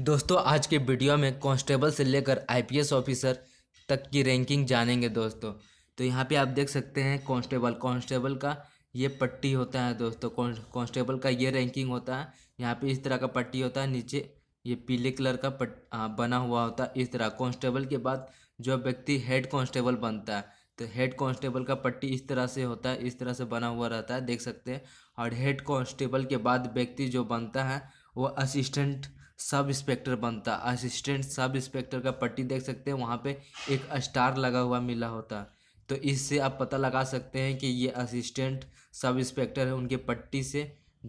दोस्तों आज के वीडियो में कांस्टेबल से लेकर आईपीएस ऑफिसर तक की रैंकिंग जानेंगे दोस्तों तो यहाँ पे आप देख सकते हैं कांस्टेबल कांस्टेबल का ये पट्टी होता है दोस्तों कांस्टेबल का ये रैंकिंग होता है यहाँ पे इस तरह का पट्टी होता है नीचे ये पीले कलर का पट आ, बना हुआ होता है इस तरह कांस्टेबल के बाद जो व्यक्ति हेड कांस्टेबल बनता है तो हेड कांस्टेबल का पट्टी इस तरह से होता है इस तरह से बना हुआ रहता है देख सकते हैं और हेड कांस्टेबल के बाद व्यक्ति जो बनता है वो असिस्टेंट सब इंस्पेक्टर बनता असिस्टेंट सब इंस्पेक्टर का पट्टी देख सकते हैं वहाँ पे एक स्टार लगा हुआ मिला होता तो इससे आप पता लगा सकते हैं कि ये असिस्टेंट सब इंस्पेक्टर है उनके पट्टी से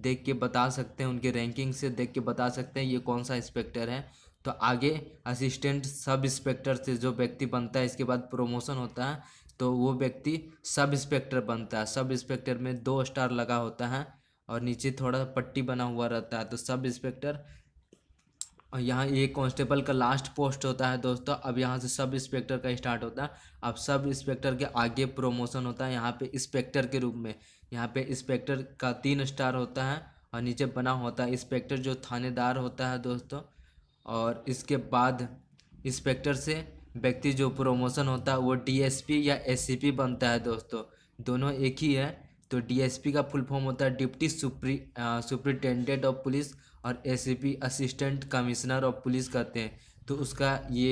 देख के बता सकते हैं उनके रैंकिंग से देख के बता सकते हैं ये कौन सा इंस्पेक्टर है तो आगे असिस्टेंट सब इंस्पेक्टर से जो व्यक्ति बनता है इसके बाद प्रोमोशन होता है तो वो व्यक्ति सब इंस्पेक्टर बनता है सब इंस्पेक्टर में दो स्टार लगा होता है और नीचे थोड़ा पट्टी बना हुआ रहता है तो सब इंस्पेक्टर और यहाँ ये कांस्टेबल का लास्ट पोस्ट होता है दोस्तों अब यहाँ से सब इंस्पेक्टर का स्टार्ट होता है अब सब इंस्पेक्टर के आगे प्रोमोशन होता है यहाँ पे इंस्पेक्टर के रूप में यहाँ पे इंस्पेक्टर का तीन स्टार होता है और नीचे बना होता है इंस्पेक्टर जो थानेदार होता है दोस्तों और इसके बाद इंस्पेक्टर से व्यक्ति जो प्रोमोशन होता है वो डी या एस e बनता है दोस्तों दोनों एक ही है तो डी का फुल फॉर्म होता है डिप्टी सुप्री सुप्रिटेंडेंट ऑफ पुलिस और ACP assistant commissioner of police कहते हैं तो उसका ये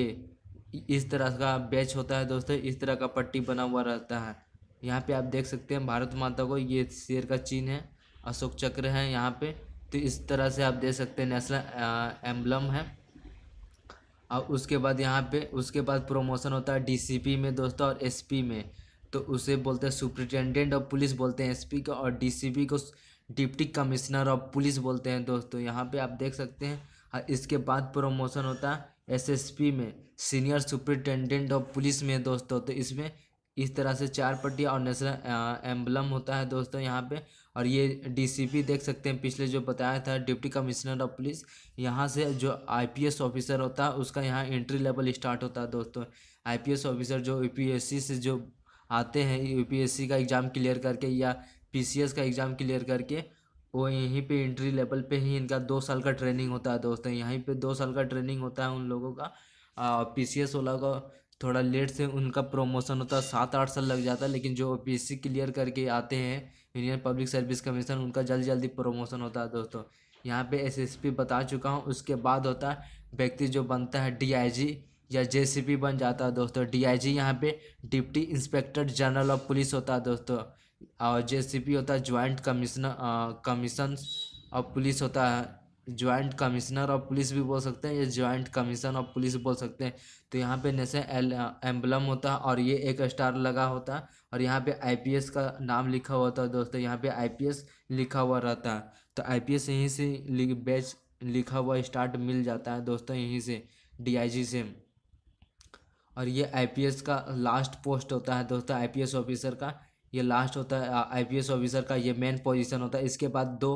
इस तरह का बैच होता है दोस्तों इस तरह का पट्टी बना हुआ रहता है यहाँ पे आप देख सकते हैं भारत माता को ये शेर का चिन्ह है अशोक चक्र है यहाँ पे तो इस तरह से आप देख सकते हैं नेशनल एम्बलम है और उसके बाद यहाँ पे उसके बाद प्रमोशन होता है डीसीपी में दोस्तों और एसपी में तो उसे बोलते हैं सुप्रिटेंडेंट और पुलिस बोलते हैं एसपी का और डीसीपी को डिप्टी कमिश्नर ऑफ पुलिस बोलते हैं दोस्तों यहाँ पे आप देख सकते हैं हाँ, इसके बाद प्रोमोशन होता है एसएसपी में सीनियर सुपरिटेंडेंट ऑफ पुलिस में दोस्तों तो इसमें इस तरह से चार पट्टिया और नेशनल एम्बलम होता है दोस्तों यहाँ पे और ये डीसीपी देख सकते हैं पिछले जो बताया था डिप्टी कमिश्नर ऑफ पुलिस यहाँ से जो आईपीएस ऑफिसर होता है उसका यहाँ एंट्री लेवल स्टार्ट होता है दोस्तों आईपीएस ऑफिसर जो यूपीएससी से जो आते हैं यूपीएससी का एग्ज़ाम क्लियर करके या पीसीएस का एग्ज़ाम क्लियर करके वो यहीं पे इंट्री लेवल पे ही इनका दो साल का ट्रेनिंग होता है दोस्तों यहीं पे दो साल का ट्रेनिंग होता है उन लोगों का पी सी एस वाला का थोड़ा लेट से उनका प्रोमोशन होता है सात आठ साल लग जाता है लेकिन जो पी सी क्लियर करके आते हैं यूनियन पब्लिक सर्विस कमीशन उनका जल्दी जल्दी प्रोमोशन होता है दोस्तों यहाँ पे एसएसपी बता चुका हूँ उसके बाद होता है व्यक्ति जो बनता है डीआईजी या जेसीपी बन जाता है दोस्तों डीआईजी यहाँ पर deputy inspector general of police होता है दोस्तों जे सी पी होता है joint commissioner commission of police होता है ज्वाइंट कमिश्नर ऑफ पुलिस भी बोल सकते हैं ये ज्वाइंट कमीशन ऑफ पुलिस बोल सकते हैं तो यहाँ पे एल एम्बलम होता है और ये एक स्टार लगा होता है और यहाँ पे आईपीएस का नाम लिखा हुआ होता है दोस्तों यहाँ पे आईपीएस लिखा हुआ रहता है तो आईपीएस यहीं से बैच लिखा हुआ स्टार्ट मिल जाता है दोस्तों यहीं से डी से और ये आई का लास्ट पोस्ट होता है दोस्तों आई ऑफिसर का ये लास्ट होता है आईपीएस ऑफिसर का ये मेन पोजीशन होता है इसके बाद दो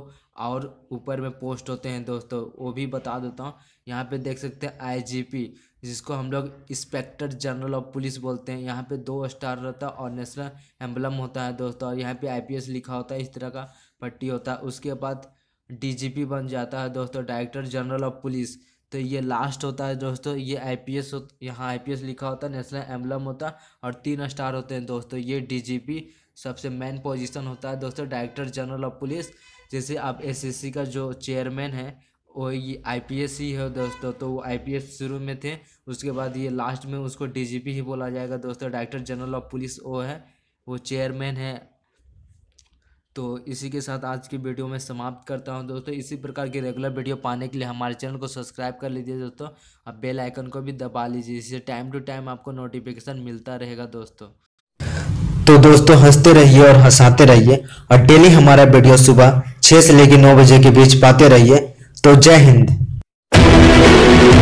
और ऊपर में पोस्ट होते हैं दोस्तों वो भी बता देता हूँ यहाँ पे देख सकते हैं आईजीपी जिसको हम लोग इंस्पेक्टर जनरल ऑफ पुलिस बोलते हैं यहाँ पे दो स्टार रहता है और नेशनल एम्बलम होता है दोस्तों और यहाँ पे आई लिखा होता है इस तरह का पट्टी होता है उसके बाद डी बन जाता है दोस्तों डायरेक्टर जनरल ऑफ पुलिस तो ये लास्ट होता है दोस्तों ये आई पी एस यहाँ आई पी एस लिखा होता है नेशनल एम्बलम होता है और तीन स्टार होते हैं दोस्तों ये डी जी पी सबसे मेन पोजीशन होता है दोस्तों डायरेक्टर जनरल ऑफ पुलिस जैसे आप एस एस सी का जो चेयरमैन है वो ये आई पी एस ही है दोस्तों तो वो आई पी एस शुरू में थे उसके बाद ये लास्ट में उसको डी जी पी ही बोला जाएगा दोस्तों डायरेक्टर जनरल ऑफ पुलिस वो है वो चेयरमैन है तो इसी के साथ आज की वीडियो में समाप्त करता हूँ दोस्तों इसी प्रकार की रेगुलर वीडियो पाने के लिए हमारे चैनल को सब्सक्राइब कर लीजिए दोस्तों और बेल आइकन को भी दबा लीजिए इससे टाइम टू टाइम आपको नोटिफिकेशन मिलता रहेगा दोस्तों तो दोस्तों हंसते रहिए और हंसाते रहिए और डेली हमारा वीडियो सुबह छः से लेकर नौ बजे के बीच पाते रहिए तो जय हिंद